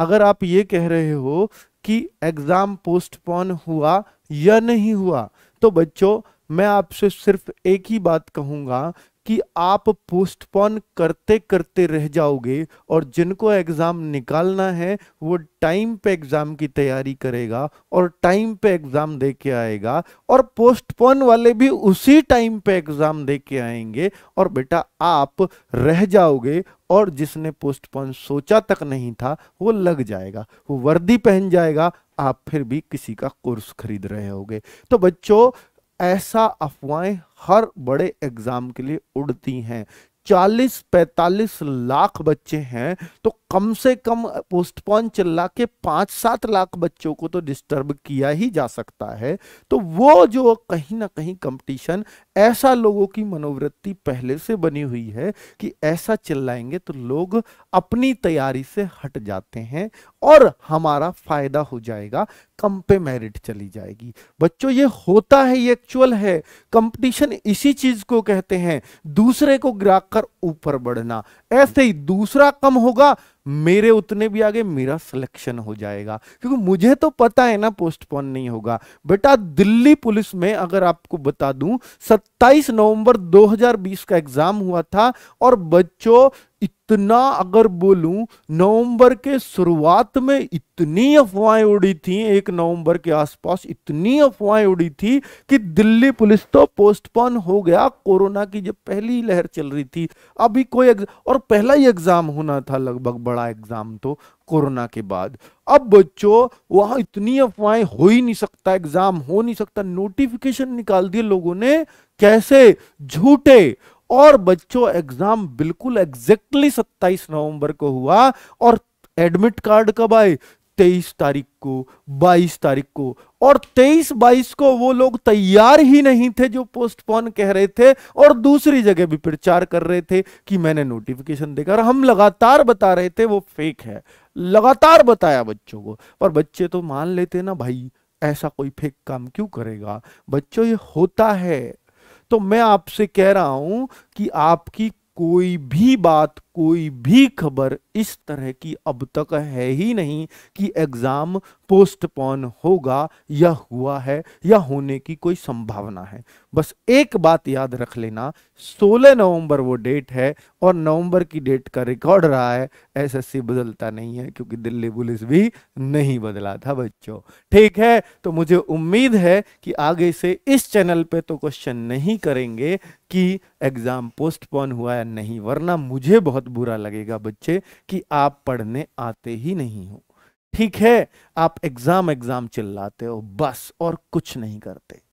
अगर आप ये कह रहे हो कि एग्जाम पोस्टपोन हुआ या नहीं हुआ तो बच्चों मैं आपसे सिर्फ एक ही बात कहूंगा कि आप पोस्टपोन करते करते रह जाओगे और जिनको एग्ज़ाम निकालना है वो टाइम पे एग्ज़ाम की तैयारी करेगा और टाइम पे एग्ज़ाम दे के आएगा और पोस्टपोन वाले भी उसी टाइम पे एग्ज़ाम दे के आएंगे और बेटा आप रह जाओगे और जिसने पोस्टपोन सोचा तक नहीं था वो लग जाएगा वो वर्दी पहन जाएगा आप फिर भी किसी का कोर्स खरीद रहे होगे तो बच्चों ऐसा अफवाहें हर बड़े एग्जाम के लिए उड़ती हैं 40-45 लाख बच्चे हैं तो कम से कम पोस्टपोन चिल्ला के पांच सात लाख बच्चों को तो डिस्टर्ब किया ही जा सकता है तो वो जो कहीं ना कहीं कंपटीशन ऐसा लोगों की मनोवृत्ति पहले से बनी हुई है कि ऐसा चिल्लाएंगे तो लोग अपनी तैयारी से हट जाते हैं और हमारा फायदा हो जाएगा कम पे मेरिट चली जाएगी बच्चों ये होता है ये एक्चुअल है कंपटीशन इसी चीज को कहते हैं दूसरे को गिराकर ऊपर बढ़ना ऐसे ही दूसरा कम होगा मेरे उतने भी आगे मेरा सिलेक्शन हो जाएगा क्योंकि मुझे तो पता है ना पोस्टपोन नहीं होगा बेटा दिल्ली पुलिस में अगर आपको बता दूं 27 नवंबर 2020 का एग्जाम हुआ था और बच्चों इतना अगर बोलूं नवंबर के शुरुआत में इतनी अफवाहें उड़ी थी एक नवंबर के आसपास इतनी अफवाहें उड़ी थी कि दिल्ली पुलिस तो पोस्टपोन हो गया कोरोना की जब पहली लहर चल रही थी अभी कोई और पहला ही एग्जाम होना था लगभग बड़ा एग्जाम तो कोरोना के बाद अब बच्चों वहां इतनी अफवाहें हो ही नहीं सकता एग्जाम हो नहीं सकता नोटिफिकेशन निकाल दिए लोगों ने कैसे झूठे और बच्चों एग्जाम बिल्कुल एग्जैक्टली सत्ताईस नवंबर को हुआ और एडमिट कार्ड कब आए तेईस तारीख को बाईस तारीख को और तेईस बाईस को वो लोग तैयार ही नहीं थे जो पोस्टपोन कह रहे थे और दूसरी जगह भी प्रचार कर रहे थे कि मैंने नोटिफिकेशन देखा और हम लगातार बता रहे थे वो फेक है लगातार बताया बच्चों को पर बच्चे तो मान लेते ना भाई ऐसा कोई फेक काम क्यों करेगा बच्चों ये होता है तो मैं आपसे कह रहा हूं कि आपकी कोई भी बात कोई भी खबर इस तरह की अब तक है ही नहीं कि एग्जाम पोस्टपोन होगा या हुआ है या होने की कोई संभावना है बस एक बात याद रख लेना 16 नवंबर वो डेट है और नवंबर की डेट का रिकॉर्ड रहा है एसएससी बदलता नहीं है क्योंकि दिल्ली पुलिस भी नहीं बदला था बच्चों ठीक है तो मुझे उम्मीद है कि आगे से इस चैनल पे तो क्वेश्चन नहीं करेंगे कि एग्जाम पोस्टपोन हुआ या नहीं वरना मुझे बहुत बुरा लगेगा बच्चे कि आप पढ़ने आते ही नहीं हो ठीक है आप एग्जाम एग्जाम चिल्लाते हो बस और कुछ नहीं करते